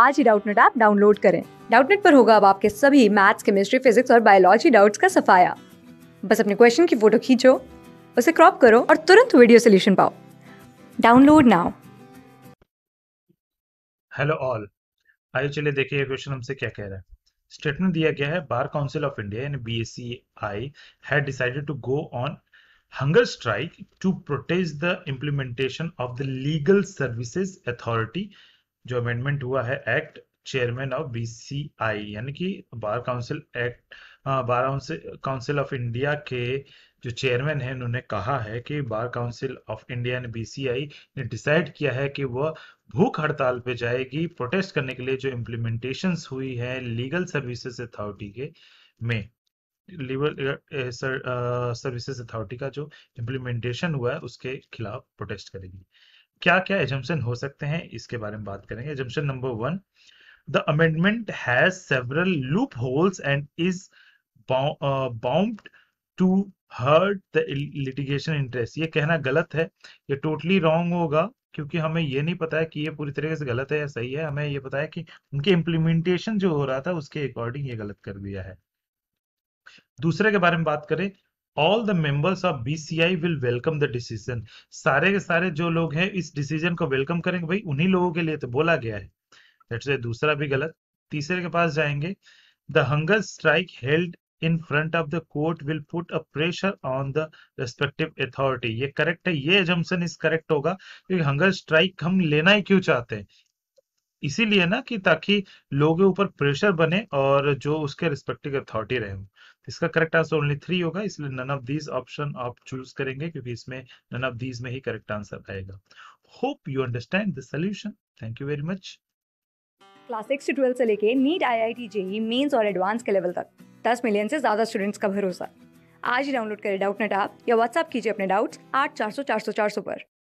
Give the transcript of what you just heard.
आज ही Doubtnut app download करें डाउटनेट पर होगा अब आपके सभी मैथ्स केमिस्ट्री फिजिक्स और बायोलॉजी डाउट्स का सफाया बस अपने क्वेश्चन की फोटो खींचो उसे क्रॉप करो और तुरंत वीडियो सोल्यूशन पाओ डाउनलोड नाउ हेलो ऑल आइए चलिए देखिए क्वेश्चन हमसे क्या कह रहा है स्टेटमेंट दिया गया है बार काउंसिल ऑफ इंडिया यानी BSCI had decided to go on hunger strike to protest the implementation of the legal services authority जो अमेंडमेंट हुआ है एक्ट चेयरमैन ऑफ बीसीआई यानी कि बार काउंसिल हाँ, act bar council of India के जो चेयरमैन है उन्होंने कहा है कि बार काउंसिल ऑफ इंडिया ने बीसीआई ने डिसाइड किया है कि वह भूख हड़ताल पे जाएगी प्रोटेस्ट करने के लिए जो इम्प्लीमेंटेशन हुई है लीगल सर्विसेज अथॉरिटी के में लीगल सर्विसेज अथॉरिटी का जो इम्प्लीमेंटेशन हुआ है उसके खिलाफ प्रोटेस्ट करेगी क्या क्या एजम्पन हो सकते हैं इसके बारे में बात करेंगे assumption number one the amendment has several loopholes and is bound to hurt the litigation interest ये कहना गलत है ये टोटली रॉन्ग होगा क्योंकि हमें ये नहीं पता है कि ये पूरी तरीके से गलत है या सही है हमें ये पता है कि उनके इम्प्लीमेंटेशन जो हो रहा था उसके अकॉर्डिंग ये गलत कर दिया है दूसरे के बारे में बात करें all the members of BCI will welcome the decision सारे के सारे जो लोग हैं इस डिसीजन को वेलकम करेंगे भाई उन्हीं लोगों के लिए तो बोला गया है लेट्स दूसरा भी गलत तीसरे के पास जाएंगे the hunger strike held in front of the court will put a pressure on the respective authority ये करेक्ट है ये एजम्पन इज करेक्ट होगा क्योंकि हंगर स्ट्राइक हम लेना ही क्यों चाहते हैं इसीलिए ना कि ताकि लोगों ऊपर प्रेशर बने और जो उसके रिस्पेक्टिव अथॉरिटी रहे इसका करेक्ट आंसर ओनली थ्री होगा इसलिए नन ऑफ दीज ऑप्शन आप चूज करेंगे क्योंकि इसमें नन ऑफ दीज में ही करेक्ट आंसर आएगा hope you understand the solution thank you very much class six से ट्वेल्थ से लेके NEET I I T JEE mains और एडवांस के लेवल तक दस मिलियन से ज्यादा स्टूडेंट्स का भरोसा आज ही डाउनलोड करें डाउट नेट आप या व्हाट्सअप कीजिए अपने डाउट्स आठ चार सौ चार सौ चार सौ पर